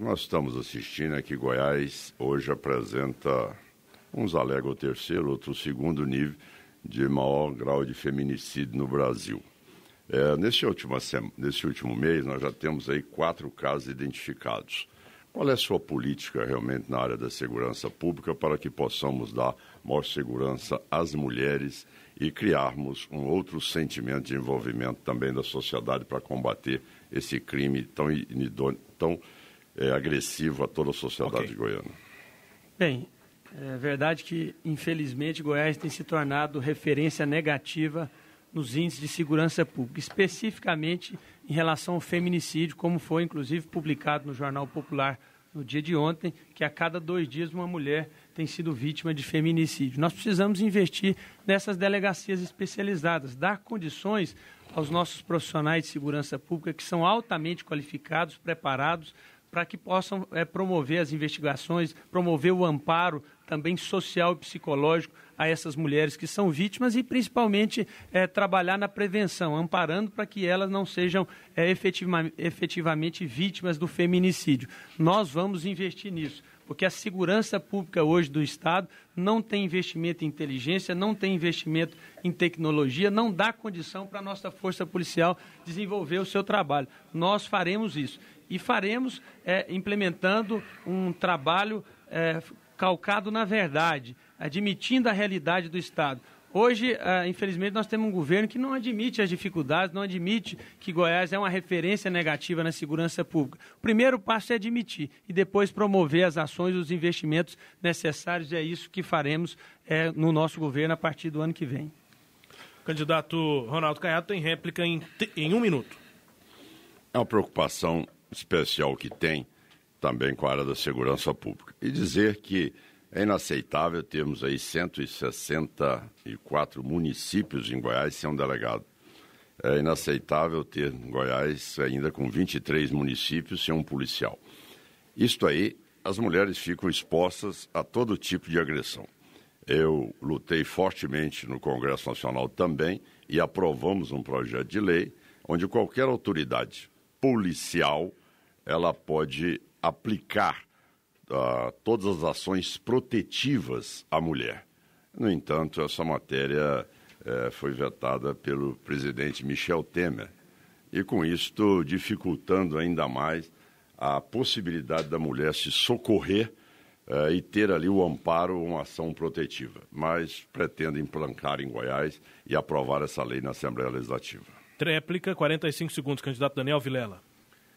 nós estamos assistindo é que Goiás hoje apresenta, uns alegam o terceiro, outro o segundo nível de maior grau de feminicídio no Brasil. É, nesse, última nesse último mês, nós já temos aí quatro casos identificados. Qual é a sua política realmente na área da segurança pública para que possamos dar maior segurança às mulheres e criarmos um outro sentimento de envolvimento também da sociedade para combater esse crime tão, tão é, agressivo a toda a sociedade okay. goiana. Bem, é verdade que, infelizmente, Goiás tem se tornado referência negativa nos índices de segurança pública, especificamente em relação ao feminicídio, como foi inclusive publicado no Jornal Popular no dia de ontem, que a cada dois dias uma mulher tem sido vítima de feminicídio. Nós precisamos investir nessas delegacias especializadas, dar condições aos nossos profissionais de segurança pública, que são altamente qualificados, preparados, para que possam é, promover as investigações, promover o amparo também social e psicológico a essas mulheres que são vítimas e principalmente é, trabalhar na prevenção, amparando para que elas não sejam é, efetiva, efetivamente vítimas do feminicídio. Nós vamos investir nisso porque a segurança pública hoje do Estado não tem investimento em inteligência, não tem investimento em tecnologia, não dá condição para a nossa força policial desenvolver o seu trabalho. Nós faremos isso. E faremos é, implementando um trabalho é, calcado na verdade, admitindo a realidade do Estado. Hoje, ah, infelizmente, nós temos um governo que não admite as dificuldades, não admite que Goiás é uma referência negativa na segurança pública. O primeiro passo é admitir e depois promover as ações e os investimentos necessários. E é isso que faremos é, no nosso governo a partir do ano que vem. candidato Ronaldo Caiado tem réplica em, em um minuto. É uma preocupação especial que tem também com a área da segurança pública. E dizer que é inaceitável termos aí 164 municípios em Goiás sem um delegado. É inaceitável ter Goiás ainda com 23 municípios sem um policial. Isto aí, as mulheres ficam expostas a todo tipo de agressão. Eu lutei fortemente no Congresso Nacional também e aprovamos um projeto de lei onde qualquer autoridade policial ela pode aplicar uh, todas as ações protetivas à mulher. No entanto, essa matéria uh, foi vetada pelo presidente Michel Temer e, com isto, dificultando ainda mais a possibilidade da mulher se socorrer uh, e ter ali o amparo uma ação protetiva. Mas pretendo implantar em Goiás e aprovar essa lei na Assembleia Legislativa. Tréplica, 45 segundos, candidato Daniel Vilela.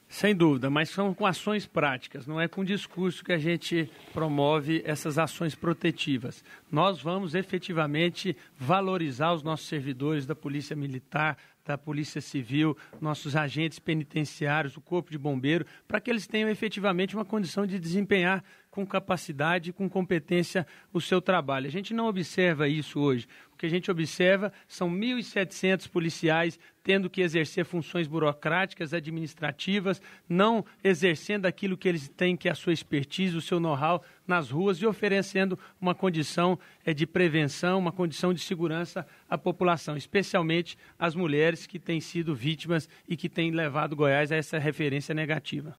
Sem dúvida, mas são com ações práticas, não é com discurso que a gente promove essas ações protetivas. Nós vamos efetivamente valorizar os nossos servidores da Polícia Militar, da Polícia Civil, nossos agentes penitenciários, o Corpo de Bombeiro, para que eles tenham efetivamente uma condição de desempenhar com capacidade, com competência o seu trabalho. A gente não observa isso hoje. O que a gente observa são 1.700 policiais tendo que exercer funções burocráticas, administrativas, não exercendo aquilo que eles têm que é a sua expertise, o seu know-how nas ruas e oferecendo uma condição é, de prevenção, uma condição de segurança à população, especialmente às mulheres que têm sido vítimas e que têm levado Goiás a essa referência negativa.